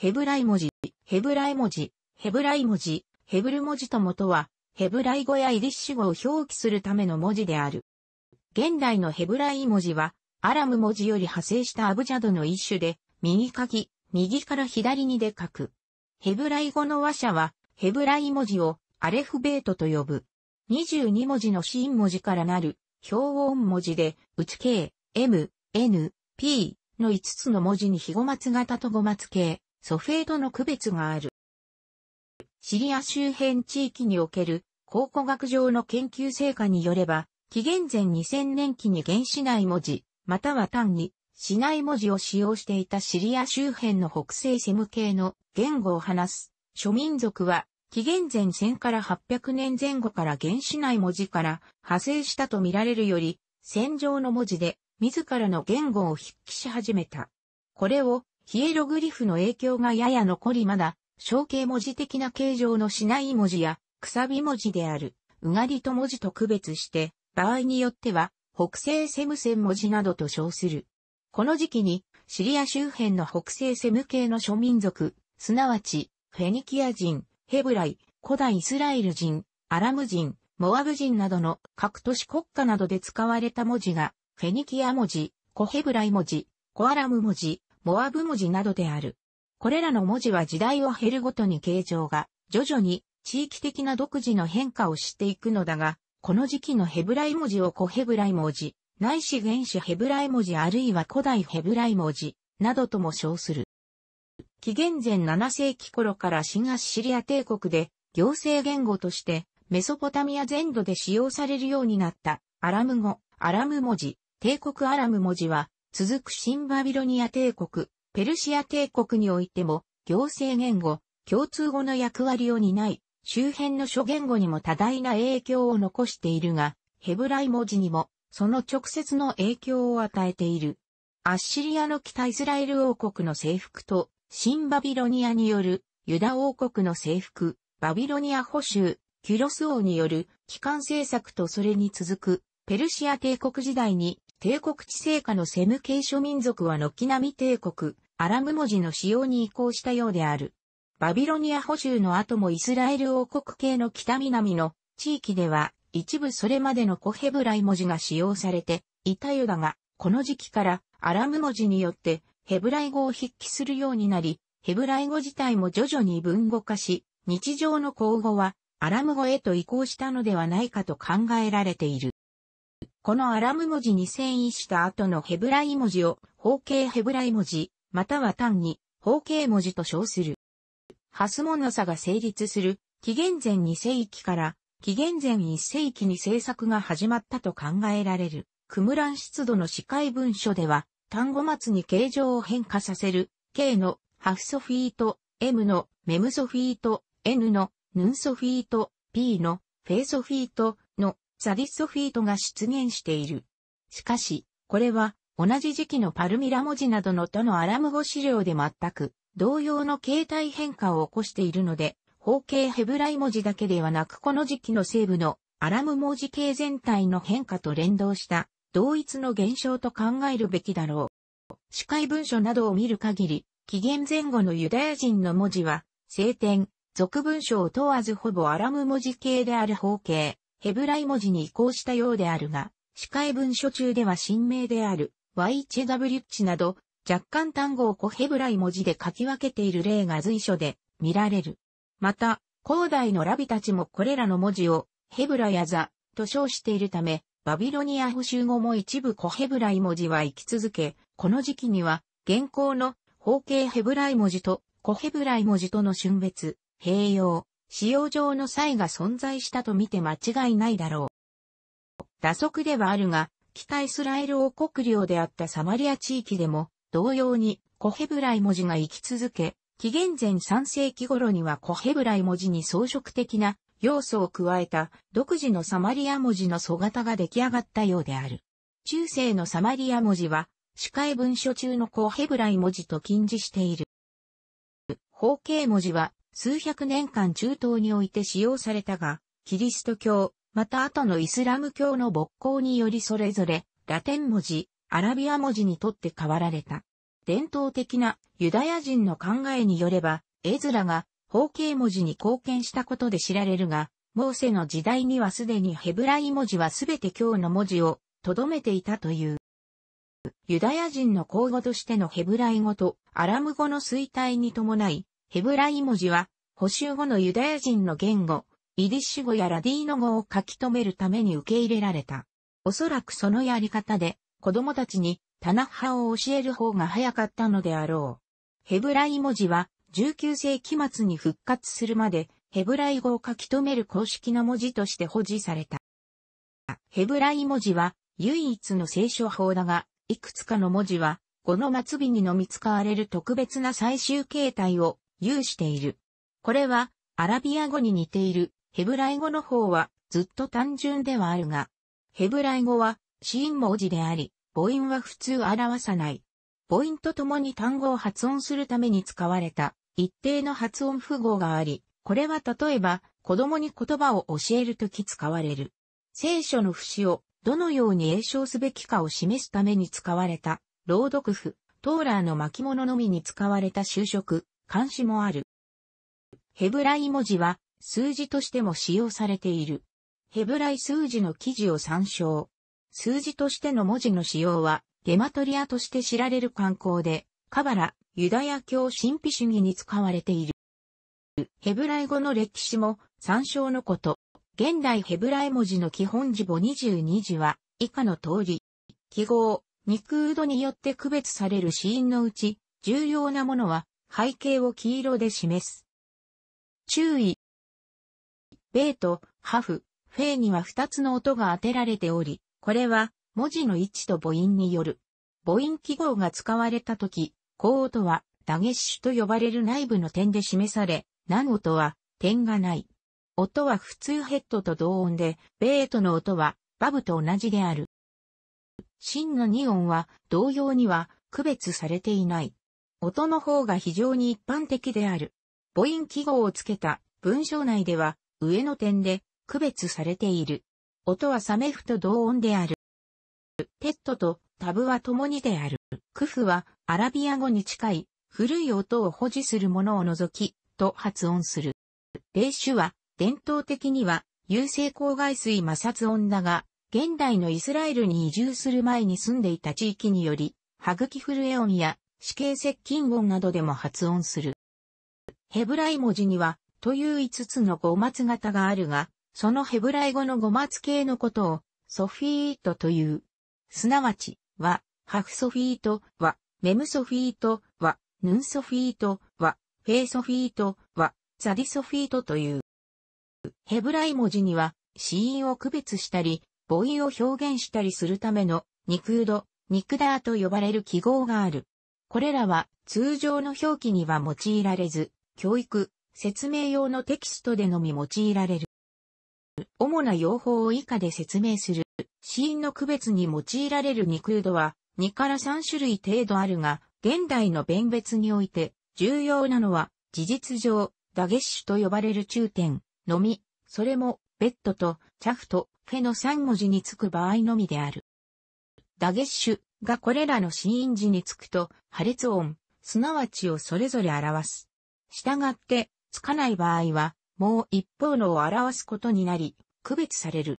ヘブライ文字、ヘブライ文字、ヘブライ文字、ヘブル文字ともとは、ヘブライ語やイリッシュ語を表記するための文字である。現代のヘブライ文字は、アラム文字より派生したアブジャドの一種で、右書き、右から左にで書く。ヘブライ語の話者は、ヘブライ文字をアレフベートと呼ぶ。22文字のシーン文字からなる、表音文字で、内 K、M、N、P の5つの文字に非語末型と語末形、ソフェードの区別がある。シリア周辺地域における考古学上の研究成果によれば、紀元前2000年期に原始内文字、または単に市内文字を使用していたシリア周辺の北西セム系の言語を話す諸民族は、紀元前1000から800年前後から原始内文字から派生したと見られるより、戦場の文字で自らの言語を筆記し始めた。これをヒエログリフの影響がやや残りまだ、象形文字的な形状のしない文字や、くさび文字である、うがりと文字と区別して、場合によっては、北西セム線文字などと称する。この時期に、シリア周辺の北西セム系の諸民族、すなわち、フェニキア人、ヘブライ、古代イスラエル人、アラム人、モアブ人などの各都市国家などで使われた文字が、フェニキア文字、コヘブライ文字、コアラム文字、モアブ文字などである。これらの文字は時代を経るごとに形状が徐々に地域的な独自の変化をしていくのだが、この時期のヘブライ文字を古ヘブライ文字、ないし原始ヘブライ文字あるいは古代ヘブライ文字、などとも称する。紀元前7世紀頃から新アッシリア帝国で行政言語としてメソポタミア全土で使用されるようになったアラム語、アラム文字、帝国アラム文字は続く新バビロニア帝国、ペルシア帝国においても、行政言語、共通語の役割を担い、周辺の諸言語にも多大な影響を残しているが、ヘブライ文字にも、その直接の影響を与えている。アッシリアの北イスラエル王国の征服と、新バビロニアによるユダ王国の征服、バビロニア保守、キュロス王による帰還政策とそれに続くペルシア帝国時代に帝国地政下のセム系諸民族は軒並み帝国、アラム文字の使用に移行したようである。バビロニア補修の後もイスラエル王国系の北南の地域では一部それまでのコヘブライ文字が使用されていたようだが、この時期からアラム文字によってヘブライ語を筆記するようになり、ヘブライ語自体も徐々に文語化し、日常の口語はアラム語へと移行したのではないかと考えられている。このアラム文字に遷移した後のヘブライ文字を方形ヘブライ文字、または単に方形文字と称する。ハスモノサが成立する紀元前2世紀から紀元前1世紀に制作が始まったと考えられる。クムラン出土の司会文書では単語末に形状を変化させる K のハフソフィート、M のメムソフィート、N のヌンソフィート、P のフェイソフィート、サディッソフィートが出現している。しかし、これは同じ時期のパルミラ文字などの他のアラム語資料で全く同様の形態変化を起こしているので、方形ヘブライ文字だけではなくこの時期の西部のアラム文字系全体の変化と連動した同一の現象と考えるべきだろう。司会文書などを見る限り、紀元前後のユダヤ人の文字は、聖典、俗文書を問わずほぼアラム文字系である方形、ヘブライ文字に移行したようであるが、司会文書中では新名である、ワイチェダブリッチなど、若干単語を古ヘブライ文字で書き分けている例が随所で見られる。また、広大のラビたちもこれらの文字をヘブラヤザと称しているため、バビロニア補修後も一部古ヘブライ文字は生き続け、この時期には現行の方形ヘブライ文字と古ヘブライ文字との春別、併用、使用上の差異が存在したとみて間違いないだろう。打足ではあるが、北イスラエル王国領であったサマリア地域でも、同様にコヘブライ文字が生き続け、紀元前3世紀頃にはコヘブライ文字に装飾的な要素を加えた独自のサマリア文字の素型が出来上がったようである。中世のサマリア文字は、司会文書中のコヘブライ文字と近似している。方形文字は数百年間中東において使用されたが、キリスト教、また後のイスラム教の勃興によりそれぞれ、ラテン文字、アラビア文字にとって変わられた。伝統的なユダヤ人の考えによれば、絵面が方形文字に貢献したことで知られるが、モーセの時代にはすでにヘブライ文字はすべて今日の文字を留めていたという。ユダヤ人の口語としてのヘブライ語とアラム語の衰退に伴い、ヘブライ文字は、補修後のユダヤ人の言語、イディッシュ語やラディーノ語を書き留めるために受け入れられた。おそらくそのやり方で、子供たちにタナッハを教える方が早かったのであろう。ヘブライ文字は、19世紀末に復活するまで、ヘブライ語を書き留める公式の文字として保持された。ヘブライ文字は、唯一の聖書法だが、いくつかの文字は、この末尾にのみ使われる特別な最終形態を有している。これは、アラビア語に似ている、ヘブライ語の方は、ずっと単純ではあるが、ヘブライ語は、シーン文字であり、母音は普通表さない。母音と共に単語を発音するために使われた、一定の発音符号があり、これは例えば、子供に言葉を教えるとき使われる。聖書の節を、どのように詠唱すべきかを示すために使われた、朗読譜、トーラーの巻物のみに使われた就職、監視もある。ヘブライ文字は数字としても使用されている。ヘブライ数字の記事を参照。数字としての文字の使用は、ゲマトリアとして知られる観光で、カバラ、ユダヤ教神秘主義に使われている。ヘブライ語の歴史も参照のこと。現代ヘブライ文字の基本字母22字は以下の通り。記号、肉うどによって区別される子因のうち、重要なものは背景を黄色で示す。注意。ベート、ハフ、フェイには2つの音が当てられており、これは文字の位置と母音による。母音記号が使われたとき、高音はダゲッシュと呼ばれる内部の点で示され、難音は点がない。音は普通ヘッドと同音で、ベートの音はバブと同じである。真の2音は同様には区別されていない。音の方が非常に一般的である。母音記号をつけた文章内では上の点で区別されている。音はサメフと同音である。テットとタブは共にである。クフはアラビア語に近い古い音を保持するものを除きと発音する。霊種は伝統的には優勢郊外水摩擦音だが、現代のイスラエルに移住する前に住んでいた地域により、歯茎震え音や死刑接近音などでも発音する。ヘブライ文字には、という5つの語末型があるが、そのヘブライ語の語末形のことを、ソフィートという。すなわち、は、ハフソフィートは、メムソフィートは、ヌンソフィートは、フェイソフィートは、ザディソフィートという。ヘブライ文字には、死因を区別したり、母音を表現したりするための、ニクード、ニクダーと呼ばれる記号がある。これらは通常の表記には用いられず、教育、説明用のテキストでのみ用いられる。主な用法を以下で説明する。死因の区別に用いられる肉空度は2から3種類程度あるが、現代の弁別において重要なのは事実上、ダゲッシュと呼ばれる中点のみ、それもベッドとチャフとフェの3文字につく場合のみである。ダゲッシュがこれらの死因時につくと破裂音、すなわちをそれぞれ表す。従って、つかない場合は、もう一方のを表すことになり、区別される。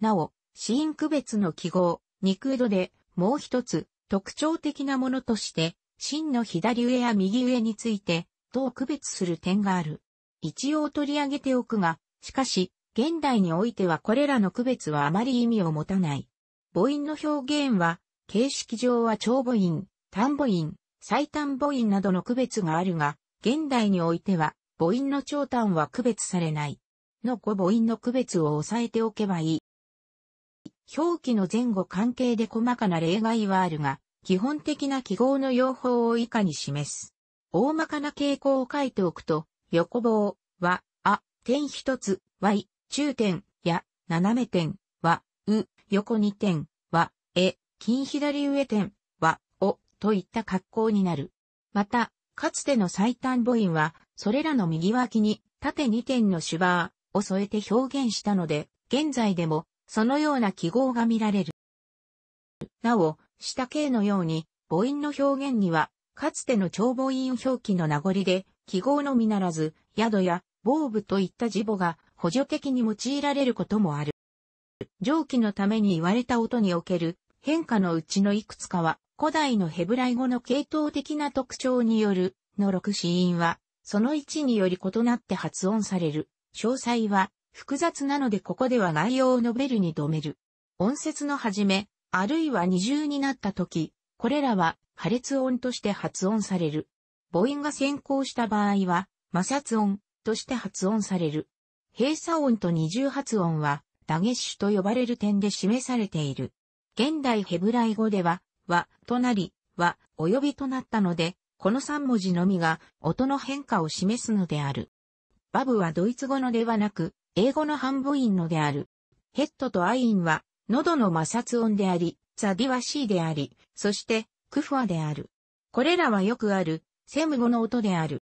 なお、死因区別の記号、肉度で、もう一つ、特徴的なものとして、真の左上や右上について、と区別する点がある。一応取り上げておくが、しかし、現代においてはこれらの区別はあまり意味を持たない。母音の表現は、形式上は長母音、短母音、最短母音などの区別があるが、現代においては、母音の長短は区別されない。の語母音の区別を押さえておけばいい。表記の前後関係で細かな例外はあるが、基本的な記号の用法を以下に示す。大まかな傾向を書いておくと、横棒は、あ、点一つ、y、中点、や、斜め点は、う、横二点は、え、金左上点は、お、といった格好になる。また、かつての最短母音は、それらの右脇に縦2点のシュバーを添えて表現したので、現在でもそのような記号が見られる。なお、下形のように母音の表現には、かつての長母音表記の名残で、記号のみならず、宿や、防部といった字母が補助的に用いられることもある。上記のために言われた音における変化のうちのいくつかは、古代のヘブライ語の系統的な特徴による、の6子音は、その1により異なって発音される。詳細は、複雑なのでここでは概要を述べるに止める。音節の始め、あるいは二重になった時、これらは破裂音として発音される。母音が先行した場合は、摩擦音として発音される。閉鎖音と二重発音は、ダゲッシュと呼ばれる点で示されている。現代ヘブライ語では、は、となり、は、及びとなったので、この三文字のみが音の変化を示すのである。バブはドイツ語のではなく、英語の半母音のである。ヘッドとアインは、喉の摩擦音であり、ザディはーであり、そして、クファである。これらはよくある、セム語の音である。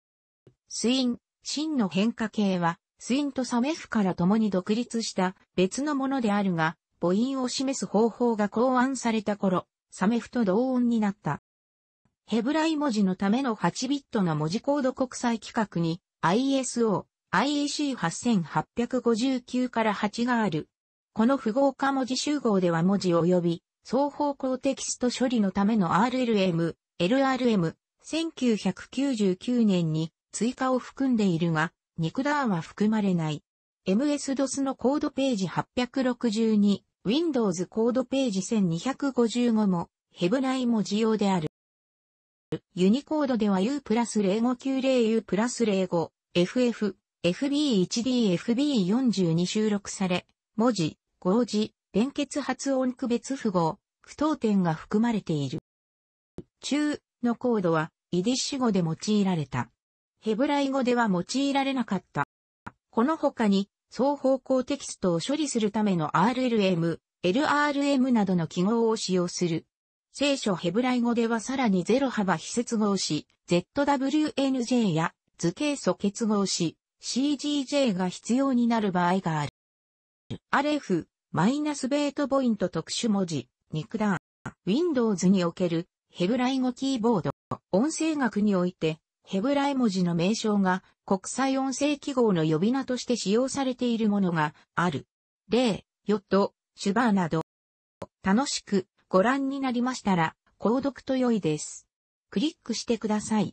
スイン、シンの変化形は、スインとサメフから共に独立した別のものであるが、母音を示す方法が考案された頃、サメフと同音になった。ヘブライ文字のための8ビットの文字コード国際規格に ISO、IEC8859 から8がある。この符号化文字集合では文字及び双方向テキスト処理のための RLM、LRM、1999年に追加を含んでいるが、ニクダーは含まれない。MS-DOS のコードページ862、Windows コードページ1255もヘブライも自用である。ユニコードでは U プラス 0590U プラス 05FF FB1D FB42 収録され、文字、合字、連結発音区別符号、不等点が含まれている。中のコードはイディッシュ語で用いられた。ヘブライ語では用いられなかった。この他に双方向テキストを処理するための RLM、LRM などの記号を使用する。聖書ヘブライ語ではさらにゼロ幅非接合し、ZWNJ や図形素結合し、CGJ が必要になる場合がある。RF、マイナスベートポイント特殊文字、肉弾、Windows におけるヘブライ語キーボード、音声学において、ヘブライ文字の名称が国際音声記号の呼び名として使用されているものがある。例、ヨット、シュバーなど。楽しくご覧になりましたら、購読と良いです。クリックしてください。